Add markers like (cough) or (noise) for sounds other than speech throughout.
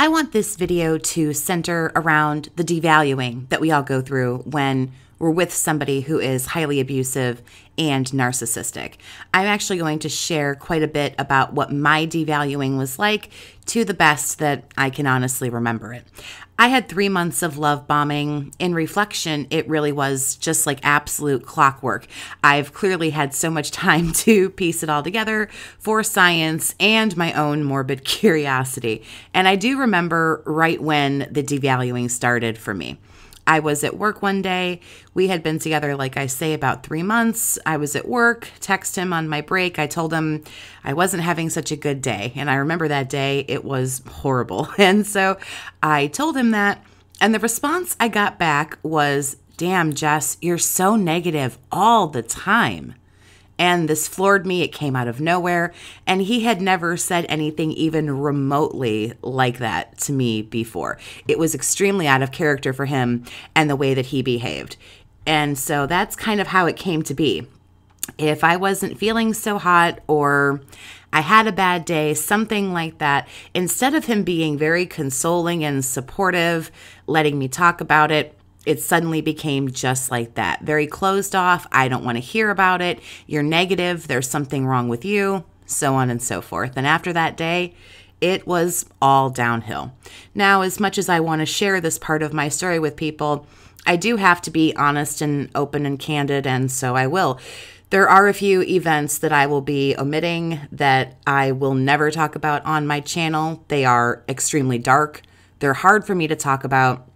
I want this video to center around the devaluing that we all go through when we're with somebody who is highly abusive and narcissistic. I'm actually going to share quite a bit about what my devaluing was like to the best that I can honestly remember it. I had three months of love bombing. In reflection, it really was just like absolute clockwork. I've clearly had so much (laughs) time to piece it all together for science and my own morbid curiosity. And I do remember right when the devaluing started for me. I was at work one day. We had been together, like I say, about three months. I was at work, text him on my break. I told him I wasn't having such a good day. And I remember that day, it was horrible. (laughs) And so I told him that. And the response I got back was, Damn, Jess, you're so negative all the time. And this floored me. It came out of nowhere. And he had never said anything even remotely like that to me before. It was extremely out of character for him and the way that he behaved. And so that's kind of how it came to be. If I wasn't feeling so hot or I had a bad day, something like that, instead of him being very consoling and supportive, letting me talk about it, it suddenly became just like that very closed off. I don't want to hear about it. You're negative. There's something wrong with you, so on and so forth. And after that day, it was all downhill. Now, as much as I want to share this part of my story with people, I do have to be honest and open and candid, and so I will. There are a few events that I will be omitting that I will never talk about on my channel. They are extremely dark, they're hard for me to talk about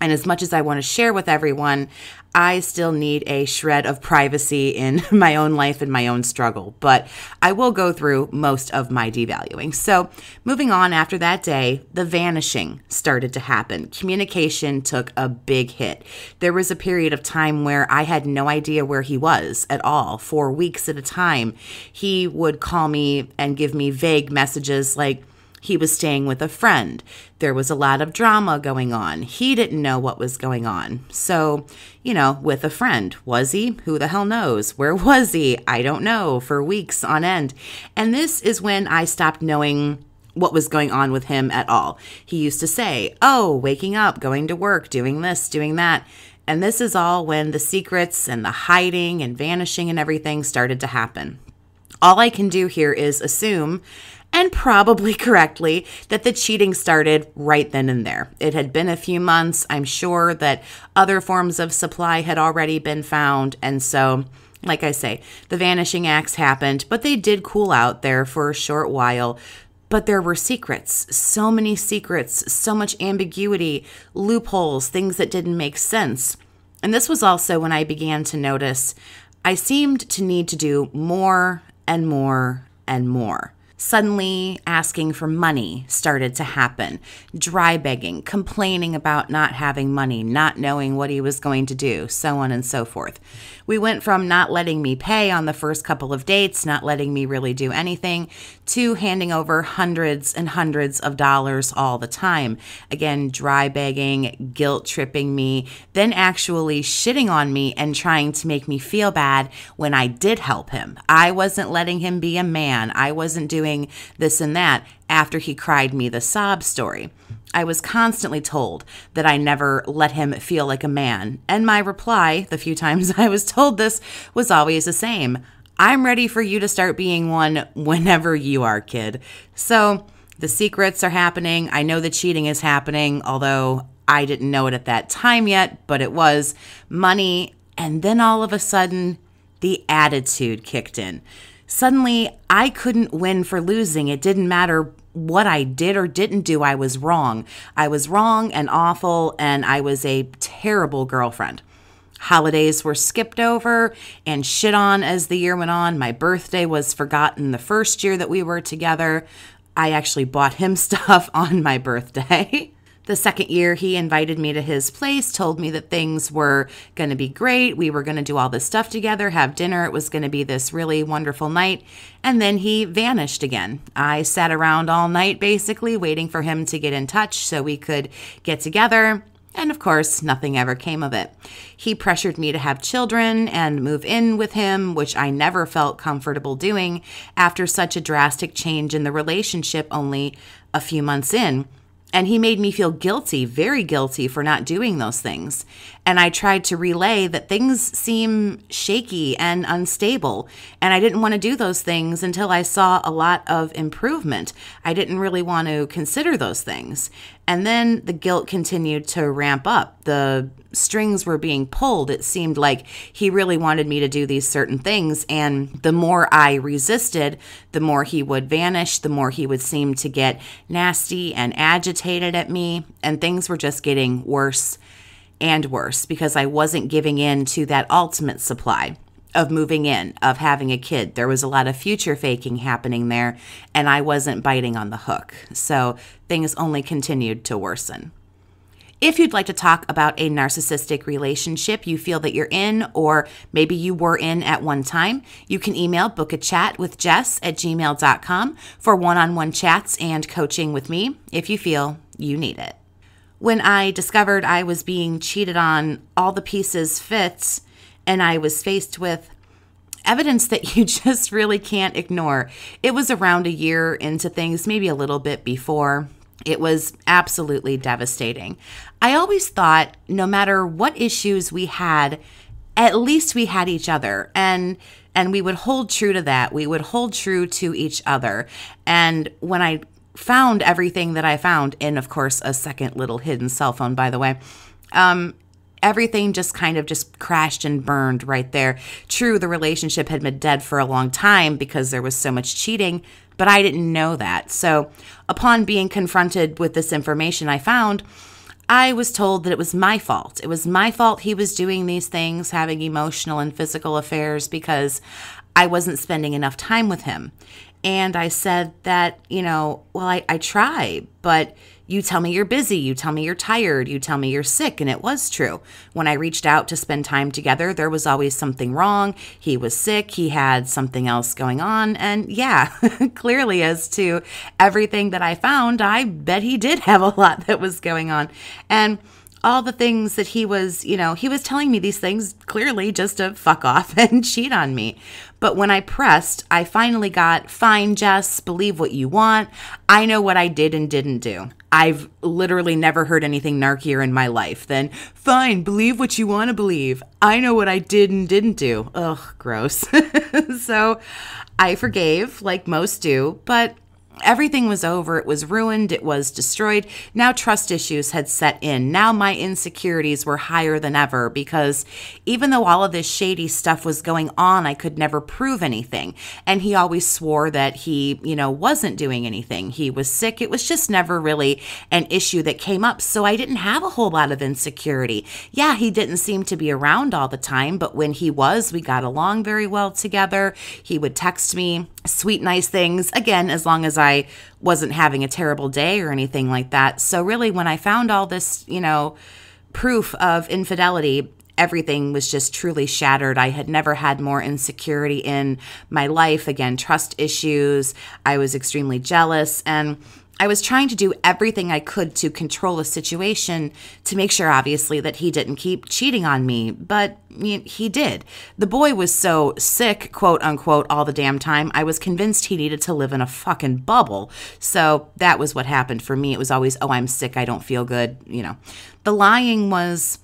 and as much as I want to share with everyone, I still need a shred of privacy in (laughs) my own life and my own struggle. But I will go through most of my devaluing. So, moving on after that day, the vanishing started to happen. Communication took a big hit. There was a period of time where I had no idea where he was at all for weeks at a time. He would call me and give me vague messages like, he was staying with a friend. There was a lot of drama going on. He didn't know what was going on. So, you know, with a friend. Was he? Who the hell knows? Where was he? I don't know. For weeks on end. And this is when I stopped knowing what was going on with him at all. He used to say, Oh, waking up, going to work, doing this, doing that. And this is all when the secrets and the hiding and vanishing and everything started to happen. All I can do here is assume and probably (laughs) correctly, that the cheating started right then and there. It had been a few months. I'm sure that other forms of supply had already been found. And so, like I say, the vanishing acts happened, but they did cool out there for a short while. But there were secrets, so many secrets, so much ambiguity, loopholes, things that didn't make sense. And this was also when I began to notice I seemed to need to do more and more and more. Suddenly, asking for money started to happen. Dry begging, complaining about not having money, not knowing what he was going to do, so on and so forth we went from not letting me pay on the first couple of dates, not letting me really do anything, to handing over hundreds and hundreds of dollars all the time. Again, dry begging, guilt tripping me, then actually shitting on me and trying to make me feel bad when I did help him. I wasn't letting him be a man. I wasn't doing this and that after he cried me the sob story. I was constantly told that I never let him feel like a man, and my reply, the few times (laughs) I was told this, was always the same I'm ready for you to start being one whenever you are, kid. So the secrets are happening. I know the cheating is happening, although I didn't know it at that time yet, but it was money. And then all of a sudden, the attitude kicked in. Suddenly, I couldn't win for losing. It didn't matter what I did or didn't do, I was wrong. I was wrong and awful, and I was a terrible girlfriend. Holidays were skipped over and shit on as the year went on. My birthday was forgotten the first year that we were together. I actually bought him (laughs) stuff on my birthday the second year, he invited me to his place, told me that things were going to be great. We were going to do all this stuff together, have dinner. It was going to be this really wonderful night. And then he vanished again. I sat around all night basically waiting for him to get in touch so we could get together. And of course, nothing ever came of it. He pressured me to have children and move in with him, which I never felt comfortable doing after such a drastic change in the relationship only a few months in. And he made me feel guilty, very guilty for not doing those things. And I tried to relay that things seem shaky and unstable. And I didn't want to do those things until I saw a lot of improvement. I didn't really want to consider those things. And then the guilt continued to ramp up. The strings were being pulled. It seemed like he really wanted me to do these certain things. And the more I resisted, the more he would vanish, the more he would seem to get nasty and agitated at me. And things were just getting worse and worse because I wasn't giving in to that ultimate supply of moving in, of having a kid. There was a lot of future faking happening there, and I wasn't biting on the hook. So things only continued to worsen. If you'd like to talk about a narcissistic relationship you feel that you're in, or maybe you were in at one time, you can email book a chat with Jess at gmail.com for one on one chats and coaching with me if you feel you need it. When I discovered I was being cheated on, all the pieces fit and I was faced with evidence that you (laughs) just really can't ignore. It was around a year into things, maybe a little bit before. It was absolutely devastating. I always thought no matter what issues we had, at least we had each other and and we would hold true to that. We would hold true to each other. And when I found everything that I found in of course a second little hidden cell phone by the way, um, everything just kind of just crashed and burned right there. True, the relationship had been dead for a long time because there was so much cheating, but I didn't know that. So, upon being confronted with this information I found, I was told that it was my fault. It was my fault he was doing these things, having emotional and physical affairs, because I wasn't spending enough time with him. And I said that, you know, well, I, I try, but you tell me you're busy. You tell me you're tired. You tell me you're sick. And it was true. When I reached out to spend time together, there was always something wrong. He was sick. He had something else going on. And yeah, (laughs) clearly, as to everything that I found, I bet he did have a lot that was going on. And all the things that he was, you know, he was telling me these things clearly just to fuck off (laughs) and cheat on me. But when I pressed, I finally got, fine, Jess, believe what you want. I know what I did and didn't do. I've literally never heard anything narkier in my life than, fine, believe what you want to believe. I know what I did and didn't do. Ugh, gross. (laughs) so I forgave, like most do, but Everything was over. It was ruined. It was destroyed. Now trust issues had set in. Now my insecurities were higher than ever because even though all of this shady stuff was going on, I could never prove anything. And he always swore that he, you know, wasn't doing anything. He was sick. It was just never really an issue that came up. So I didn't have a whole lot of insecurity. Yeah, he didn't seem to be around all the time, but when he was, we got along very well together. He would text me sweet, nice things. Again, as long as I wasn't having a terrible day or anything like that. So, really, when I found all this, you know, proof of infidelity, everything was just truly shattered. I had never had more insecurity in my life. Again, trust issues. I was extremely jealous. And I was trying to do everything I could to control the situation to make sure, obviously, that he didn't keep cheating on me, but he did. The boy was so sick, quote unquote, all the damn time, I was convinced he needed to live in a fucking bubble. So that was what happened for me. It was always, oh, I'm sick, I don't feel good, you know. The lying was,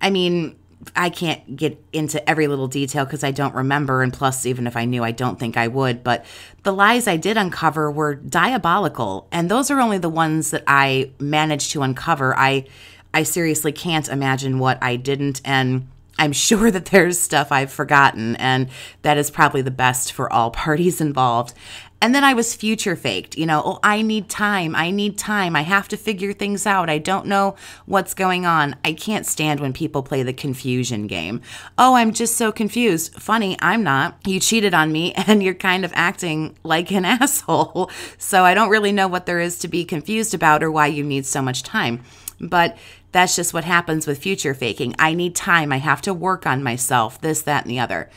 I mean, I can't get into every little detail because I don't remember. And plus, even if I knew, I don't think I would. But the lies I did uncover were diabolical. And those are only the ones that I managed to uncover. I, I seriously can't imagine what I didn't. And I'm (laughs) sure that there's stuff I've forgotten. And that is probably the best for all (laughs) parties involved. And then I was future faked, you know, oh, I need time. I need time. I have to figure things out. I don't know what's going on. I can't stand when people play the confusion game. Oh, I'm just so confused. Funny, I'm not. You cheated on me (laughs) and you're kind of acting like an (laughs) asshole. So I don't really know what there is to be confused about or why you need so much time. But that's just what happens with future faking. I need time. I have to work on myself, this, that, and the other.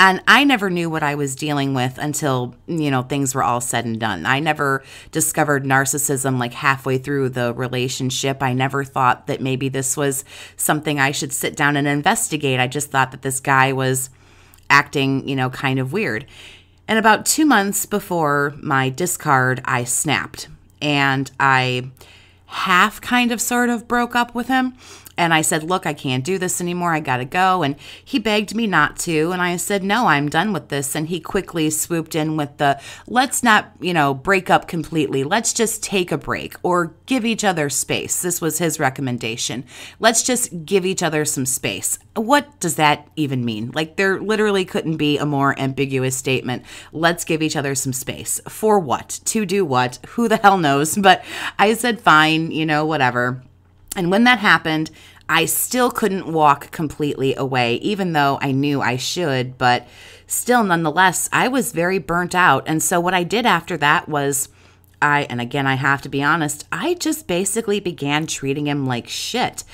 And I never knew what I was dealing with until, you know, things were all said and done. I never discovered narcissism like halfway through the relationship. I never thought that maybe this was something I should sit down and investigate. I just thought that this guy was acting, you know, kind of weird. And about two months before my discard, I snapped and I half kind of sort of broke up with him. And I said, Look, I can't do this anymore. I got to go. And he begged me not to. And I said, No, I'm done with this. And he quickly swooped in with the let's not, you know, break up completely. Let's just take a break or give each other space. This was his recommendation. Let's just give each other some space. What does that even mean? Like, there literally couldn't be a more ambiguous statement. Let's give each other some space. For what? To do what? Who the hell knows? (laughs) But I said, Fine, you know, whatever. And when that happened, I still couldn't walk completely away, even though I knew I should, but still, nonetheless, I was very burnt out. And so, what I did after that was I, and again, I have to be honest, I just basically began treating him like shit.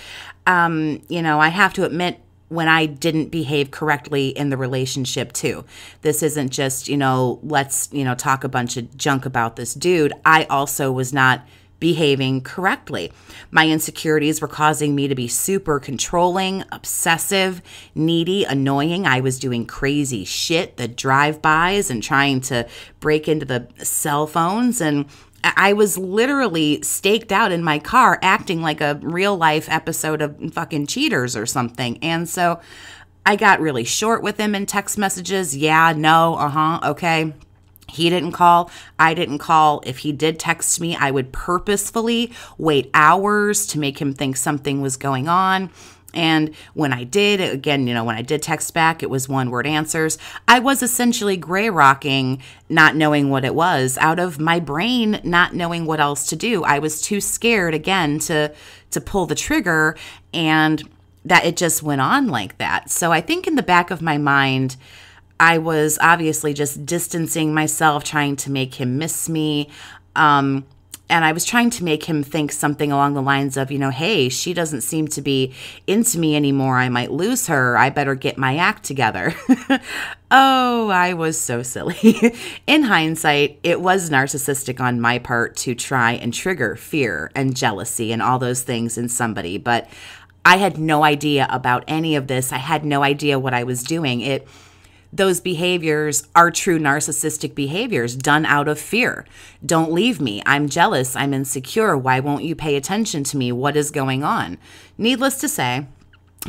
Um, you know, I have to admit, when I didn't behave correctly in the relationship, too. This isn't just, you know, let's, you know, talk a bunch of junk about this dude. I also was not behaving correctly. My insecurities were causing me to be super controlling, obsessive, needy, annoying. I was doing crazy shit, the drive bys, and trying to break into the cell phones. And I was literally staked out in my car, acting like a real life episode of fucking cheaters or something. And so I got really short with him in text messages. Yeah, no, uh huh, okay he didn't call. I didn't call. If he did text me, I would purposefully wait hours to make him think something was going on. And when I did, again, you know, when I did text back, it was one word answers. I was essentially gray rocking, not knowing what it was, out of my brain, not knowing what else to do. I was too scared again to to pull the trigger and that it just went on like that. So I think in the back of my mind, I was obviously just distancing myself, trying to make him miss me. Um, and I was trying to make him think something along the lines of, you know, hey, she doesn't seem to be into me anymore. I might lose her. I better get my act together. (laughs) oh, I was so silly. (laughs) In hindsight, it was narcissistic on my part to try and trigger fear and jealousy and all those things in somebody. But I had no idea about any of this. I had no idea what I was doing. It, those behaviors are true narcissistic behaviors done out of fear. Don't leave me. I'm jealous. I'm insecure. Why won't you pay attention to me? What is going on? Needless to say,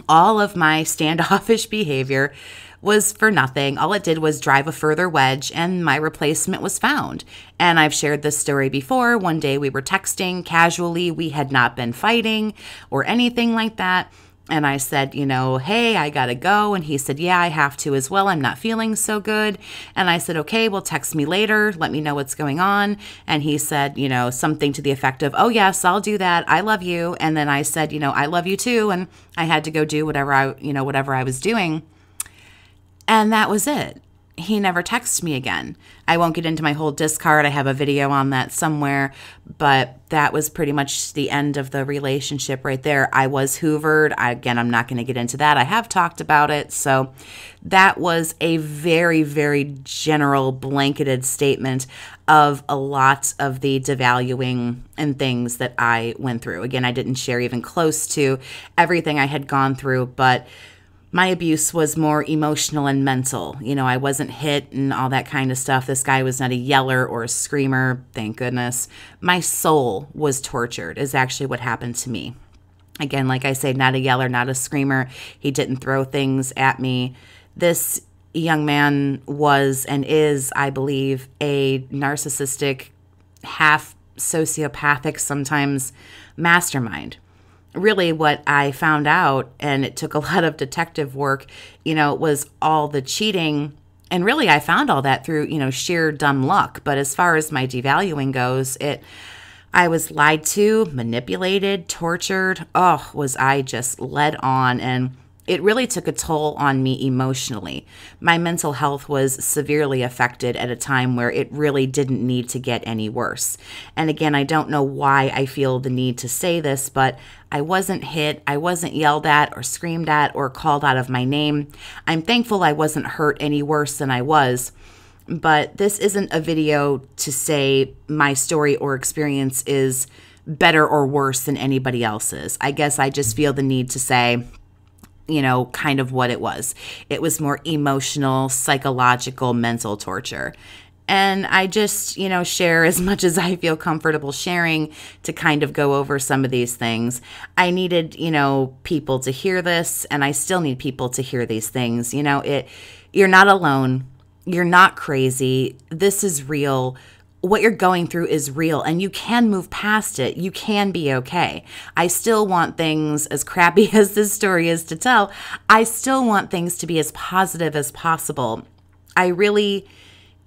all of my (laughs) standoffish behavior was for nothing. All it did was drive a further wedge, and my replacement was found. And I've shared this story before. One day we were texting casually, we had not been fighting or anything like that and I said, you know, hey, I gotta go. And he said, yeah, I have to as well. I'm not feeling so good. And I said, okay, well, text me later. Let me know what's going on. And he said, you know, something to the effect of, oh, yes, I'll do that. I love you. And then I said, you know, I love you too. And I had to go do whatever I, you know, whatever I was doing. And that was it he never texts me again. I won't get into my whole discard. I have a video on that somewhere, but that was pretty much the end of the relationship right there. I was hoovered. I, again, I'm not going to get into that. I have talked about it. So that was a very, very general blanketed statement of a lot of the devaluing and things that I went through. Again, I didn't share even close to everything I had gone through, but my abuse was more emotional and mental. You know, I wasn't hit and all that kind of stuff. This guy was not a yeller or a screamer, thank goodness. My soul was tortured, is actually what happened to me. Again, like I say, not a yeller, not a screamer. He didn't throw things at me. This young man was and is, I believe, a narcissistic, half sociopathic, sometimes mastermind really what I found out, and it took a (laughs) lot of detective work, you know, was all the cheating. And really, I found all that through, you know, sheer dumb luck. But as far as my devaluing goes, it, I was lied to, manipulated, tortured. Oh, was I just led on. And it really took a toll on me emotionally. My mental health was severely affected at a time where it really didn't need to get any worse. And again, I don't know why I feel the need to say this, but I wasn't hit, I wasn't yelled at or screamed at or called out of my name. I'm thankful I wasn't hurt any worse than I was but this isn't a video to say my story or experience is better or worse than anybody else's. I guess I just feel the need to say you know, kind of what it was. It was more emotional, psychological, mental torture. And I just, you know, share as (laughs) much as I feel comfortable sharing to kind of go over some of these things. I needed, you know, people to hear this, and I still need people to hear these things. You know, it, you're not alone. You're not crazy. This is real what you're going through is real and you can move past it. You can be okay. I still want things, as crappy (laughs) as this story is to tell, I still want things to be as positive as possible. I really,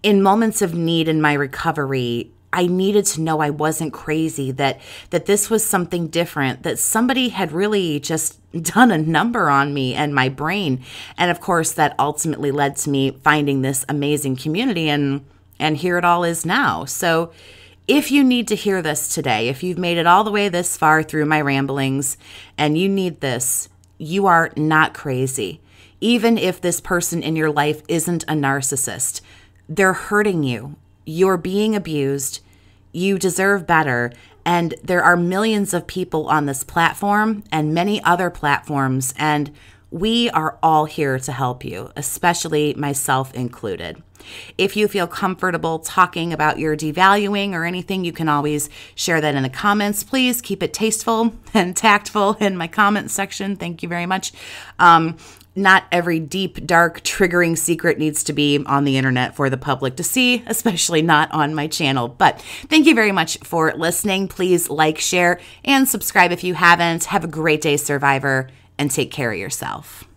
in moments of need in my recovery, I needed to know I wasn't crazy that that this was something different that somebody had really just (laughs) done a number on me and my brain and of course that ultimately led to me finding this amazing community and and here it all is now. So, if you need to hear this today, if you've made it all the way this far through my ramblings and you need this, you are not crazy. Even if this person in your life isn't a narcissist, they're hurting you. You're being abused. You deserve better. And there are millions of people on this platform and many other platforms. And we are all here to help you, especially myself included. If you feel comfortable talking about your devaluing or anything, you can always share that in the comments. Please keep it tasteful (laughs) and tactful in my comment section. Thank you very much. Um, not every deep, dark, triggering secret needs to be on the internet for the public to see, especially not on my channel. But thank you very much for listening. Please like, share, and subscribe if you haven't. Have a great day, Survivor and take care of yourself.